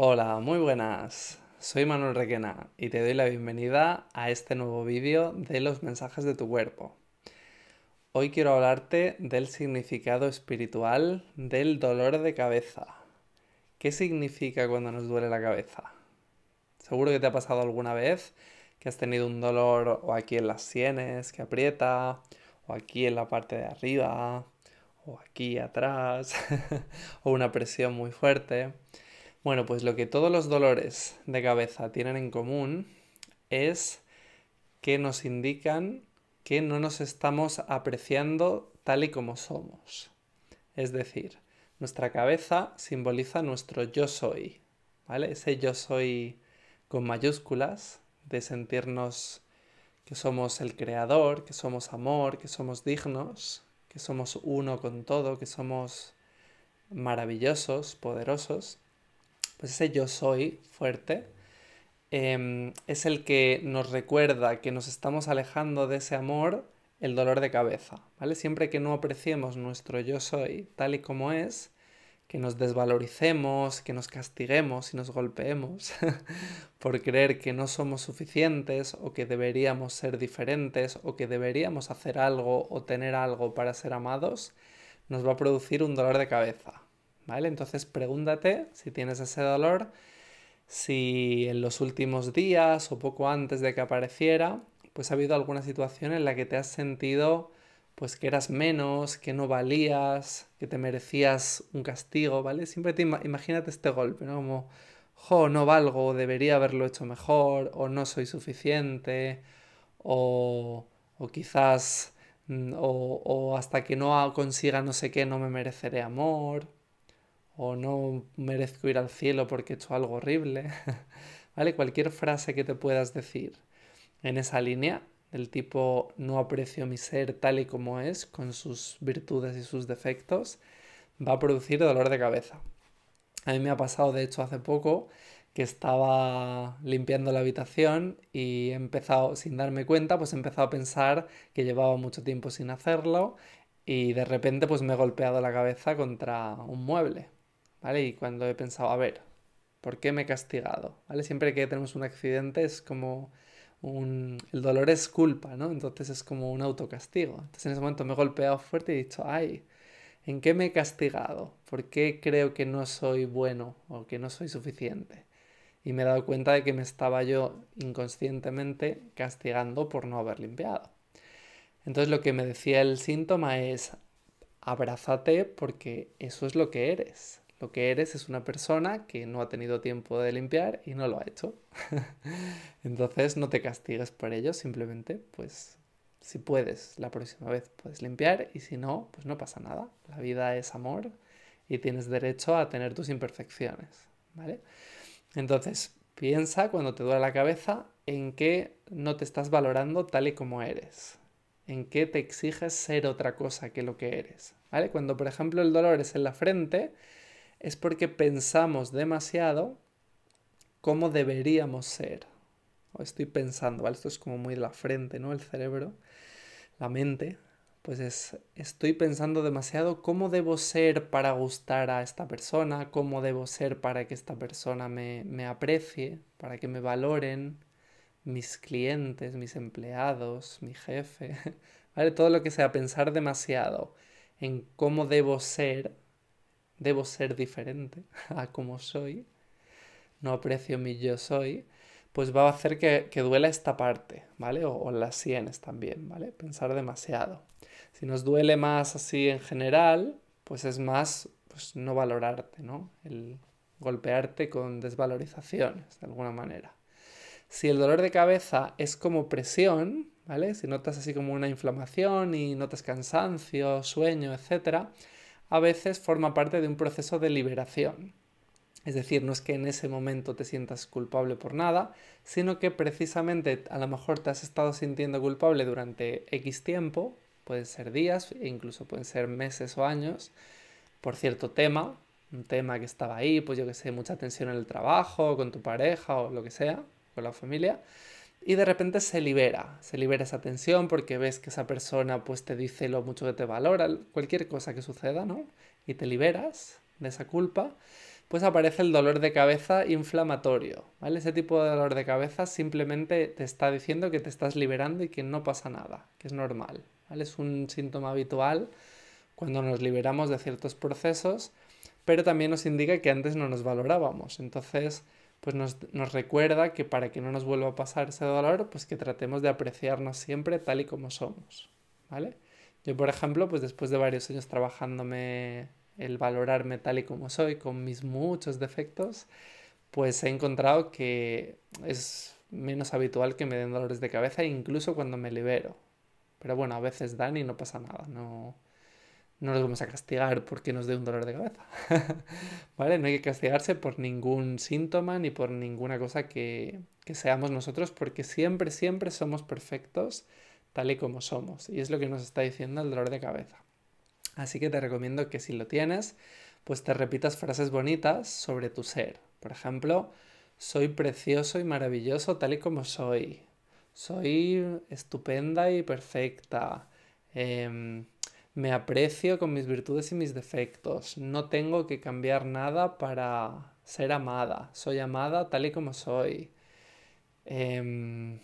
Hola, muy buenas. Soy Manuel Requena y te doy la bienvenida a este nuevo vídeo de los mensajes de tu cuerpo. Hoy quiero hablarte del significado espiritual del dolor de cabeza. ¿Qué significa cuando nos duele la cabeza? Seguro que te ha pasado alguna vez que has tenido un dolor o aquí en las sienes que aprieta, o aquí en la parte de arriba, o aquí atrás, o una presión muy fuerte. Bueno, pues lo que todos los dolores de cabeza tienen en común es que nos indican que no nos estamos apreciando tal y como somos. Es decir, nuestra cabeza simboliza nuestro yo soy, ¿vale? Ese yo soy con mayúsculas, de sentirnos que somos el creador, que somos amor, que somos dignos, que somos uno con todo, que somos maravillosos, poderosos pues ese yo soy fuerte em, es el que nos recuerda que nos estamos alejando de ese amor, el dolor de cabeza, ¿vale? Siempre que no apreciemos nuestro yo soy tal y como es, que nos desvaloricemos, que nos castiguemos y nos golpeemos por creer que no somos suficientes o que deberíamos ser diferentes o que deberíamos hacer algo o tener algo para ser amados, nos va a producir un dolor de cabeza, entonces pregúntate si tienes ese dolor, si en los últimos días o poco antes de que apareciera, pues ha habido alguna situación en la que te has sentido pues que eras menos, que no valías, que te merecías un castigo, ¿vale? Siempre imagínate este golpe, Como, jo, no valgo, debería haberlo hecho mejor, o no soy suficiente, o, quizás, mm, o, o hasta que no consiga no sé qué, no me mereceré amor o no merezco ir al cielo porque he hecho algo horrible, ¿vale? Cualquier frase que te puedas decir en esa línea, del tipo no aprecio mi ser tal y como es, con sus virtudes y sus defectos, va a producir dolor de cabeza. A mí me ha pasado, de hecho, hace poco que estaba limpiando la habitación y he empezado, sin darme cuenta, pues he empezado a pensar que llevaba mucho tiempo sin hacerlo y de repente pues me he golpeado la cabeza contra un mueble, ¿vale? Y cuando he pensado, a ver, ¿por qué me he castigado? ¿Vale? Siempre que tenemos un accidente es como un... El dolor es culpa, ¿no? Entonces es como un autocastigo. Entonces en ese momento me he golpeado fuerte y he dicho, ay, ¿en qué me he castigado? ¿Por qué creo que no soy bueno o que no soy suficiente? Y me he dado cuenta de que me estaba yo inconscientemente castigando por no haber limpiado. Entonces lo que me decía el síntoma es, abrázate porque eso es lo que eres. Lo que eres es una persona que no ha tenido tiempo de limpiar y no lo ha hecho. Entonces no te castigues por ello, simplemente pues si puedes, la próxima vez puedes limpiar y si no, pues no pasa nada. La vida es amor y tienes derecho a tener tus imperfecciones, ¿vale? Entonces, piensa cuando te duele la cabeza en que no te estás valorando tal y como eres, en que te exiges ser otra cosa que lo que eres, ¿vale? Cuando, por ejemplo, el dolor es en la frente, es porque pensamos demasiado cómo deberíamos ser. O estoy pensando, ¿vale? Esto es como muy de la frente, ¿no? El cerebro, la mente. Pues es, estoy pensando demasiado cómo debo ser para gustar a esta persona, cómo debo ser para que esta persona me, me aprecie, para que me valoren mis clientes, mis empleados, mi jefe, ¿vale? Todo lo que sea pensar demasiado en cómo debo ser debo ser diferente a como soy, no aprecio mi yo soy, pues va a hacer que, que duela esta parte, ¿vale? O, las sienes también, ¿vale? Pensar demasiado. Si nos duele más así en general, pues es más pues, no valorarte, ¿no? El golpearte con desvalorizaciones, de alguna manera. Si el dolor de cabeza es como presión, ¿vale? Si notas así como una inflamación y notas cansancio, sueño, etcétera, a veces forma parte de un proceso de liberación. Es decir, no es que en ese momento te sientas culpable por nada, sino que precisamente a lo mejor te has estado sintiendo culpable durante X tiempo, pueden ser días e incluso pueden ser meses o años, por cierto tema, un tema que estaba ahí, pues yo que sé, mucha tensión en el trabajo, con tu pareja o lo que sea, con la familia. Y de repente se libera, se libera esa tensión porque ves que esa persona pues te dice lo mucho que te valora, cualquier cosa que suceda, ¿no? Y te liberas de esa culpa, pues aparece el dolor de cabeza inflamatorio, ¿vale? Ese tipo de dolor de cabeza simplemente te está diciendo que te estás liberando y que no pasa nada, que es normal, ¿vale? Es un síntoma habitual cuando nos liberamos de ciertos procesos, pero también nos indica que antes no nos valorábamos. Entonces, pues nos, recuerda que para que no nos vuelva a pasar ese dolor, pues que tratemos de apreciarnos siempre tal y como somos, ¿vale? Yo, por ejemplo, pues después de varios años trabajándome el valorarme tal y como soy, con mis muchos defectos, pues he encontrado que es menos habitual que me den dolores de cabeza, incluso cuando me libero. Pero bueno, a veces dan y no pasa nada, no, no nos vamos a castigar porque nos dé un dolor de cabeza. ¿Vale? No hay que castigarse por ningún síntoma ni por ninguna cosa que, seamos nosotros porque siempre, siempre somos perfectos tal y como somos. Y es lo que nos está diciendo el dolor de cabeza. Así que te recomiendo que si lo tienes, pues te repitas frases bonitas sobre tu ser. Por ejemplo, soy precioso y maravilloso tal y como soy. Soy estupenda y perfecta. Em, me aprecio con mis virtudes y mis defectos. No tengo que cambiar nada para ser amada. Soy amada tal y como soy. Em,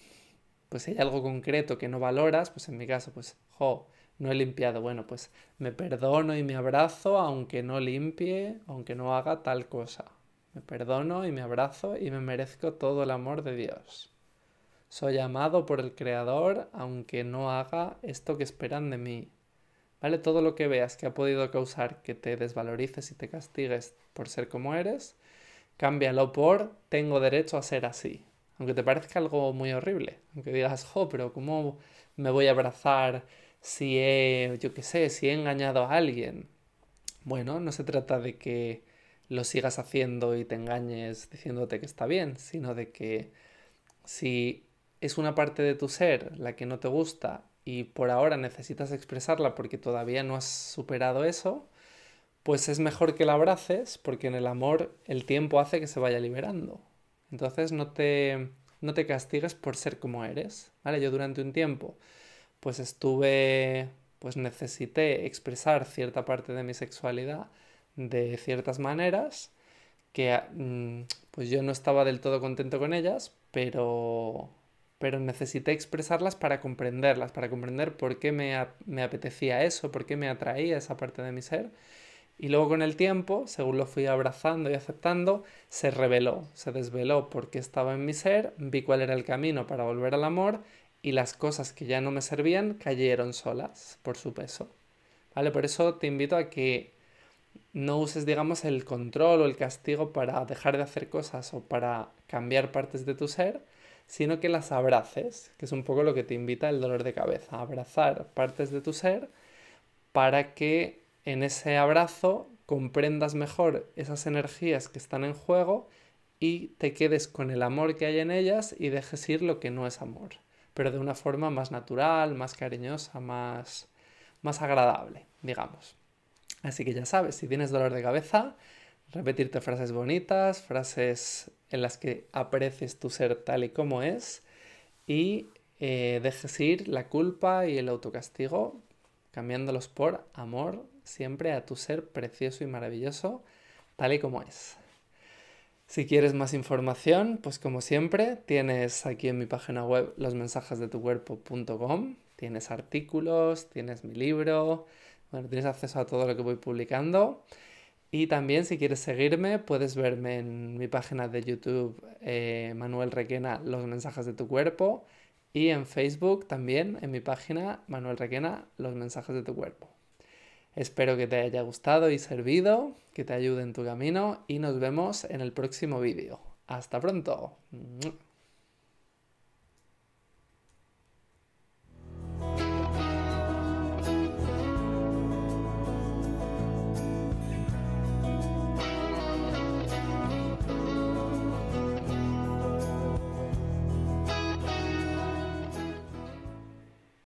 pues hay algo concreto que no valoras, pues en mi caso, pues, jo, no he limpiado. Bueno, pues me perdono y me abrazo aunque no limpie, aunque no haga tal cosa. Me perdono y me abrazo y me merezco todo el amor de Dios. Soy amado por el Creador aunque no haga esto que esperan de mí. Todo lo que veas que ha podido causar que te desvalorices y te castigues por ser como eres, cámbialo por tengo derecho a ser así. Aunque te parezca algo muy horrible, aunque digas, jo, pero ¿cómo me voy a abrazar si he, yo qué sé, si he engañado a alguien? Bueno, no se trata de que lo sigas haciendo y te engañes diciéndote que está bien, sino de que si es una parte de tu ser la que no te gusta y por ahora necesitas expresarla porque todavía no has superado eso, pues es mejor que la abraces porque en el amor el tiempo hace que se vaya liberando. Entonces no te, no te castigues por ser como eres. ¿vale? Yo durante un tiempo pues estuve, pues necesité expresar cierta parte de mi sexualidad de ciertas maneras que mm, pues yo no estaba del todo contento con ellas, pero pero necesité expresarlas para comprenderlas, para comprender por qué me, apetecía eso, por qué me atraía esa parte de mi ser. Y luego con el tiempo, según lo fui abrazando y aceptando, se reveló, se desveló por qué estaba en mi ser, vi cuál era el camino para volver al amor y las cosas que ya no me servían cayeron solas por su peso. ¿Vale? Por eso te invito a que no uses, digamos, el control o el castigo para dejar de hacer cosas o para cambiar partes de tu ser, sino que las abraces, que es un poco lo que te invita el dolor de cabeza, abrazar partes de tu ser para que en ese abrazo comprendas mejor esas energías que están en juego y te quedes con el amor que hay en ellas y dejes ir lo que no es amor, pero de una forma más natural, más cariñosa, más, más agradable, digamos. Así que ya sabes, si tienes dolor de cabeza, Repetirte frases bonitas, frases en las que aprecies tu ser tal y como es y eh, dejes ir la culpa y el autocastigo, cambiándolos por amor siempre a tu ser precioso y maravilloso tal y como es. Si quieres más información, pues como siempre, tienes aquí en mi página web cuerpo.com, tienes artículos, tienes mi libro, tienes acceso a todo lo que voy publicando. Y también si quieres seguirme, puedes verme en mi página de YouTube eh, Manuel Requena, los mensajes de tu cuerpo. Y en Facebook también, en mi página Manuel Requena, los mensajes de tu cuerpo. Espero que te haya gustado y servido, que te ayude en tu camino y nos vemos en el próximo vídeo. Hasta pronto.